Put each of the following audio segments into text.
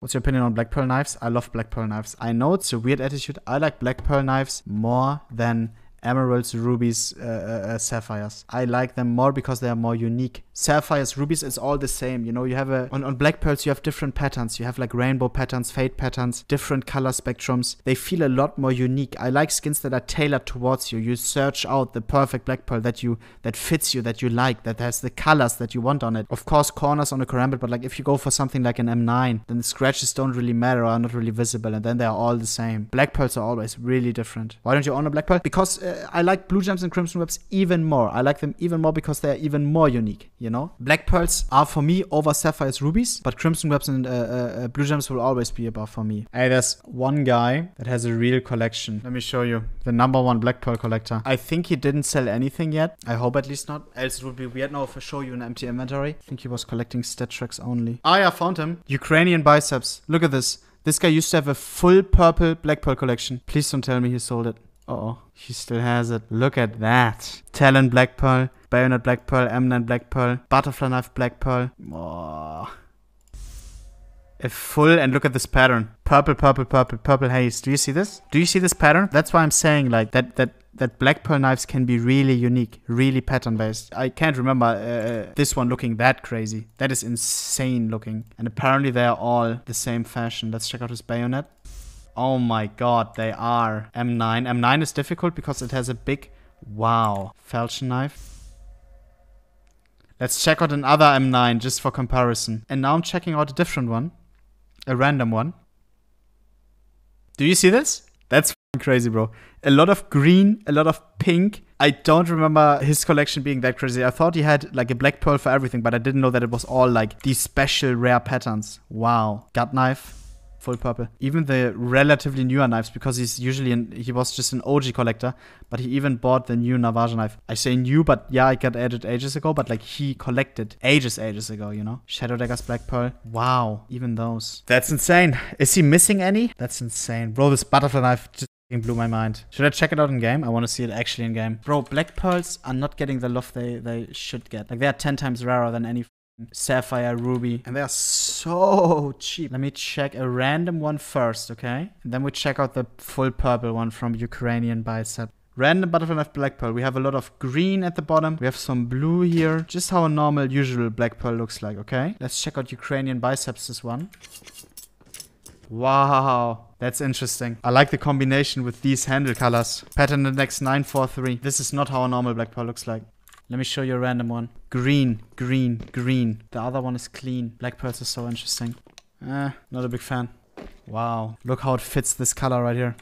What's your opinion on black pearl knives? I love black pearl knives. I know it's a weird attitude. I like black pearl knives more than emeralds, rubies, uh, uh, uh sapphires. I like them more because they are more unique sapphires, rubies, it's all the same. You know, you have a on, on black pearls you have different patterns. You have like rainbow patterns, fade patterns, different color spectrums. They feel a lot more unique. I like skins that are tailored towards you. You search out the perfect black pearl that you that fits you, that you like, that has the colors that you want on it. Of course, corners on a karambit, but like if you go for something like an M9, then the scratches don't really matter or are not really visible, and then they are all the same. Black pearls are always really different. Why don't you own a black pearl? Because uh, I like blue gems and crimson webs even more. I like them even more because they are even more unique you know? Black pearls are for me over sapphires, rubies, but crimson webs and uh, uh, uh, blue gems will always be above for me. Hey, there's one guy that has a real collection. Let me show you. The number one black pearl collector. I think he didn't sell anything yet. I hope at least not. Else it would be weird now if I show you an empty inventory. I think he was collecting stat tracks only. Ah, yeah, found him. Ukrainian biceps. Look at this. This guy used to have a full purple black pearl collection. Please don't tell me he sold it oh She still has it. Look at that. Talon Black Pearl, Bayonet Black Pearl, M9 Black Pearl, Butterfly Knife Black Pearl. Oh. A full, and look at this pattern. Purple, purple, purple, purple haze. Do you see this? Do you see this pattern? That's why I'm saying like that, that that black pearl knives can be really unique, really pattern based. I can't remember uh, uh, this one looking that crazy. That is insane looking. And apparently they are all the same fashion. Let's check out his bayonet. Oh my god, they are. M9. M9 is difficult because it has a big... Wow. Falchion knife. Let's check out another M9 just for comparison. And now I'm checking out a different one. A random one. Do you see this? That's crazy, bro. A lot of green, a lot of pink. I don't remember his collection being that crazy. I thought he had like a black pearl for everything, but I didn't know that it was all like these special rare patterns. Wow. Gut knife full purple. Even the relatively newer knives, because he's usually an, he was just an OG collector, but he even bought the new Navaja knife. I say new, but yeah, it got added ages ago. But like he collected ages, ages ago. You know, Shadow Daggers, Black Pearl. Wow, even those. That's insane. Is he missing any? That's insane, bro. This butterfly knife just blew my mind. Should I check it out in game? I want to see it actually in game. Bro, black pearls are not getting the love they, they should get. Like they are 10 times rarer than any Sapphire, Ruby. And they are so cheap. Let me check a random one first, okay? And then we check out the full purple one from Ukrainian Bicep. Random butterfly knife black pearl. We have a lot of green at the bottom. We have some blue here. Just how a normal, usual black pearl looks like, okay? Let's check out Ukrainian biceps, this one. Wow, that's interesting. I like the combination with these handle colors. Pattern index 943. This is not how a normal black pearl looks like. Let me show you a random one. Green, green, green. The other one is clean. Black pearls are so interesting. Eh, not a big fan. Wow. Look how it fits this color right here.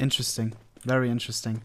Interesting. Very interesting.